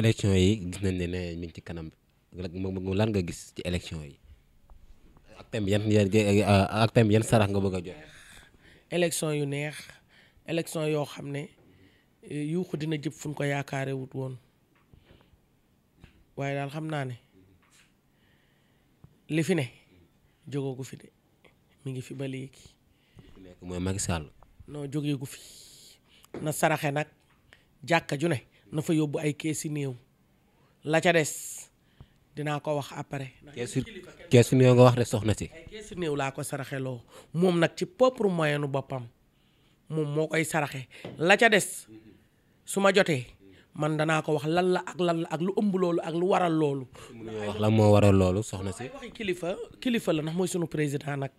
élection yi gis nañ ne ne mi ngi ci kanam lan nga gis ci élection yi ak thème yan ak thème yan sarax nga bëgg a joxe. élection yu neex élection yoo xam ne yuuxu dina jëp fu ko yaakaare wut woon waaye daal xam naa ne li fi ne jógoogu fi de mi ngi fi ba léegi. mooy Macky Sall. non jógeegu fi na saraxe nag jàkka ju ne. na fa yóbbu ay kees yu néew la ca des dinaa ko wax après. kees yu néew nga wax de soxna si. ay néew laa ko saraxeloo moom nag ci propre moyenu boppam moom moo koy saraxe la ca des su ma jotee man danaa ko wax lan la ak lan la ak lu ëmb loolu ak lu waral loolu. wax lan moo waral loolu soxna si. waxi kilifa kilifa la ndax mooy sunu président nag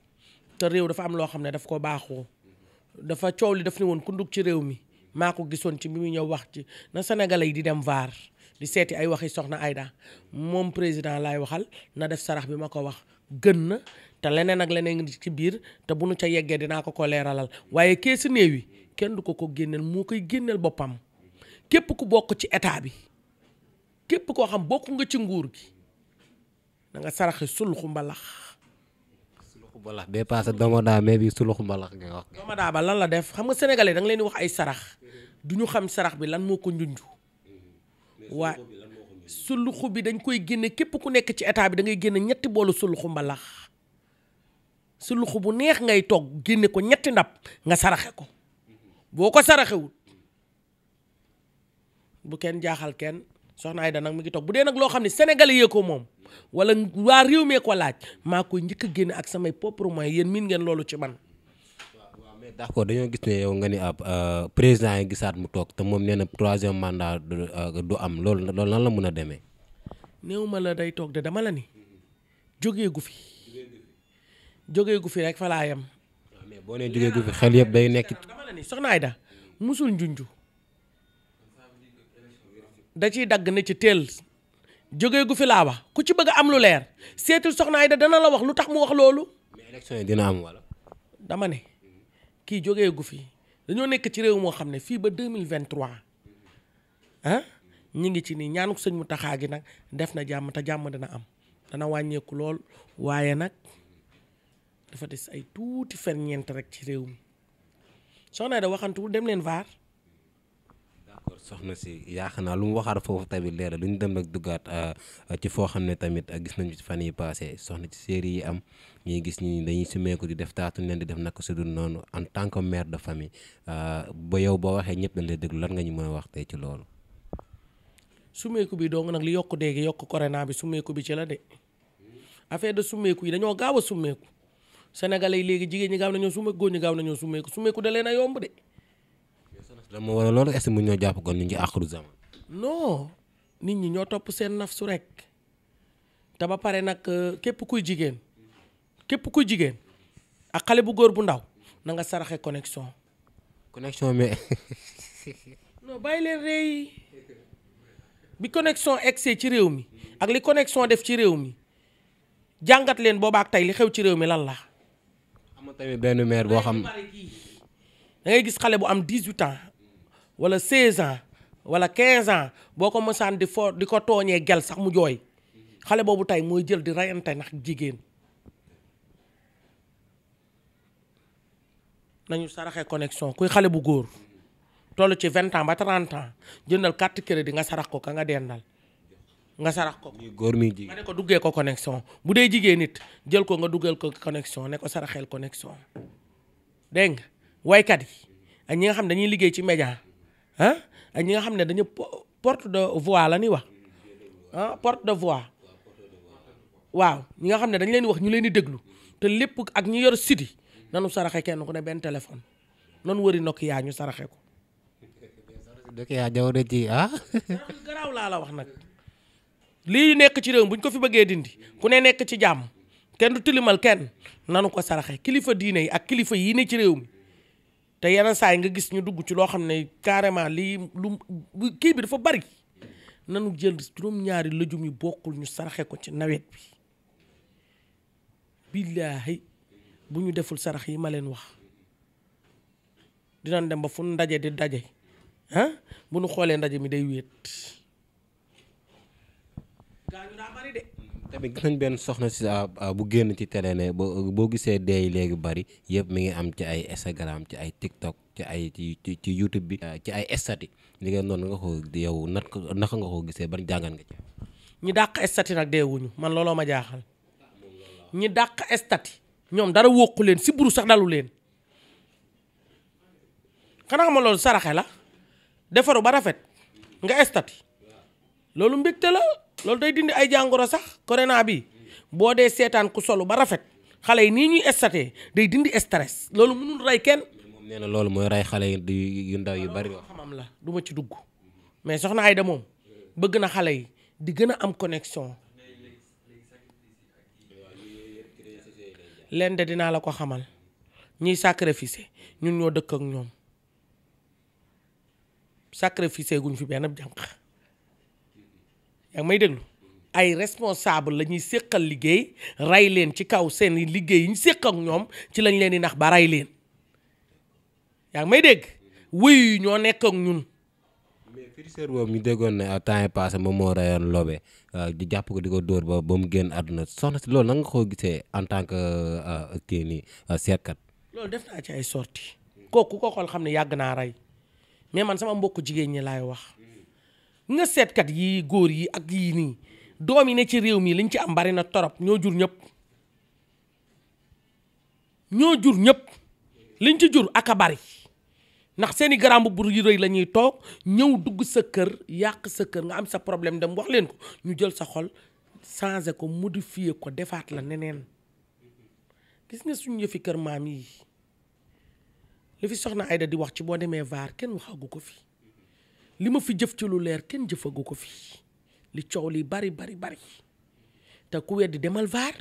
te réew dafa am loo xam ne daf ko baaxoo dafa coow li daf ne woon ku ci réew mi. maa ko gisoon ci bi mu ñëw wax ci na sénégalais yi di dem vaar di seeti ay waxi soxna Aida moom président laay waxal na def sarax bi ma ko wax gën na te leneen ak leneen ci biir te bu nu ca yeggee dinaa ko ko leeralal waaye keesi néew yi kenn du ko ko génneel moo koy génneel boppam képp ku bokk ci état bi képp koo xam bokk nga ci nguur gi na nga saraxi suluxu mbalax suluxu mbalax bee paase doomadaa mais bi suluxu mbalax nga wax doomadaa ba lan la def xam nga sénégalais da nga leen wax ay sarax du ñu xam sarax bi lan moo ko njunju waa mm-hmm. suluxu bi dañ koy génne képp ku nekk ci état bi da ngay génne ñetti boolu suluxu mbalax suluxu bu neex ngay togg génne ko ñetti ndab nga saraxe ko mm-hmm. boo ko saraxewut bu kenn jaaxal kenn soxna Ayda nag mu ngi toog bu dee nag loo xam ne sénégalais yee ko moom wala waa réew mee ko laaj maa koy njëkk a génne ak samay propres moyens yéen miin ngeen loolu ci man d'accord dañoo gis ne yow nga ni ab ah, euh, président yi gisaat mu toog te moom nee na troisième mandat du euh, am loolu loolu nan la mën a deme néew ma la day toog de dama la ni jógee gu fi jógee gu fi rek falaayam ah, mais boo nee jógee gu fi xel yëpp day nekk. dama da ni soxna Aida njunju da ciy dagg na ci teel jógee gu fi laa wax ku ci bëgg am lu leer seetul soxna Aida dana la wax lu tax mu wax loolu. mais yi dina am wala. dama ne. kii jógee gu fi dañoo nekk ci réew moo xam ne fii ba deux mille vingt trois ah ñu ngi ci nii ñaanu sëñ mu taxaa gi nag def na jàmm te jàmm dina am dana wàññeeku lool waaye nag dafa des ay tuuti ferñeent rek ci réew mi soxna da waxantuwul dem leen vaar soxna si yaakaar naa lu mu waxaat foofu tamit leeral lu ñu dem nag duggaat euh, euh, ci foo xam ne tamit euh, gis nañu fan yi passé soxna ci série yi am ñuy gis ñi dañuy sumeeku di def taatuñ leen di def naka su dul noonu en tant que de famille ba yow boo waxee ñëpp dañ lay déglu lan nga ñu mën wax tey ci loolu. bi dong nag li yokk dégg yokk corona bi sumeeku bi ci la de affaire de yi dañoo gaaw a sumeeku sénégalais yi léegi jigéen ñi gaaw nañoo sumeeku góor ñi gaaw sumeeku sumeeku da leen a yomb de. lan moo waral loolu est-ce mu ñoo jàpp ko ñu ngi àqru zaman nit ñi ñoo topp seen nafsu rek te ba pare nag euh, képp kuy jigéen képp kuy jigéen ak xale bu góor bu ndaw na nga saraxe connexion. connexion mais. non bàyyi leen rëy bi connexion egsee ci réew mi ak li connexion def ci réew mi jàngat leen boobaak tey li xew ci réew mi lan la. am tamit benn maire boo xam. da ngay gis xale bu am 18 ans wala 16 ans wala 15 ans boo ko mosaan di foo di ko tooñee gel sax mu jooy xale boobu tey mooy jël di reyante ndax jigéen nañu saraxee connexion kuy xale bu góor toll ci 20 ans ba 30 ans jëndal carte di nga sarax ko ka nga dendal nga sarax ko. góor mi jigéen ne ko duggee ko connexion bu dee jigéen nit jël ko nga duggeel ko connexion ne ko saraxeel connexion dégg nga waykat yi ak ñi nga xam dañuy liggéey ci média ah ak ñi nga xam ne dañu porte de voix la ñuy wax ah porte de voix waaw ñi nga xam ne dañ leen wax ñu leen di déglu te lépp ak ñu yor siti nanu saraxe kenn ku ne benn téléphone wari wëri yaa ñu saraxe ko. Nokia jaw de ci ah. garaaw laa la wax nag lii nekk ci réew bu ñu ko fi bëggee dindi ku ne nekk ci jàmm kenn du tilimal kenn nanu ko saraxe kilifa diine yi ak kilifa yi ni ci réew mi. te yenn saa yi nga gis ñu dugg ci lum xam ne carrément lii lu kii bi dafa bari nanu jël juróom-ñaari lëjum yu bokkul ñu saraxe ko ci nawet bi billaahi bu ñu deful sarax yi ma leen wax dinañ dem ba fu ndaje di ndaje mi day tamit gis nañ kan benn soxna si bu génn ci télé ne boo gisee dee léegi bari yëpp mi ngi am ci ay Instagram ci ay TikTok ci ay ci YouTube bi ci ay estati li ngeen noonu nga ko yow naka nga ko gisee ban jàngan nga ci ñi dàq estati nag deewuñu man looloo ma jaaxal ñi dàq estati ñoom dara wóqu leen si buru sax dalu leen xanaa xam loolu saraxe la defaru ba rafet nga estati loolu mbégte la loolu day dindi ay jàngoro sax corona bi boo dee seetaan ku solu ba rafet xale yi nii ñuy statee day dindi stress loolu mënul rey kenn. moom nee loolu mooy rey xale yu ndaw yu bari. xamam la du ma ci dugg mais soxna da moom bëgg na xale yi di gën a am connexion. leen de dinaa la ko xamal ñiy sacrifice ñun ñoo dëkk ak ñoom sacrifice guñ fi benn jànq. yaa may déglu ay responsable lañuy ñuy séqal liggéey rey leen ci kaw seen liggéey yi ñu séq ñoom ci lañ leen di nax ba rey leen yaa may dégg wuyu ñoo nekk ñun. mais friseur boobu ñu déggoon ne euh, temps yi passé moom moo reyoon loobe euh, di jàpp ko di ko dóor ba ba mu génn àdduna soxna si loolu nan nga ko gisee en tant que euh, kii nii seetkat. loolu def naa ci ay sorti kooku ko xool xam ne yàgg naa rey mais man sama mbokk jigéen ñi laay wax. nga kat yi góor yi ak yi ni doom ne ci réew mi liñ ci am bari na torop ñoo jur ñëpp ñoo jur ñëpp liñ ci jur aka bari ndax seeni garambu bu yu rëy la ñuy toog ñëw dugg sa kër yàq sa kër nga am sa problème dem wax leen ko ñu jël sa xol changer ko modifier ko defaat la neneen gis nga suñu yëfi kër maam yi li fi soxna ayda di wax ci boo demee vaar kenn waxagu ko fi li ma fi jëf ci lu leer kenn jëfagu ko fi li coow li bari bari bari te ku weddi demal vaar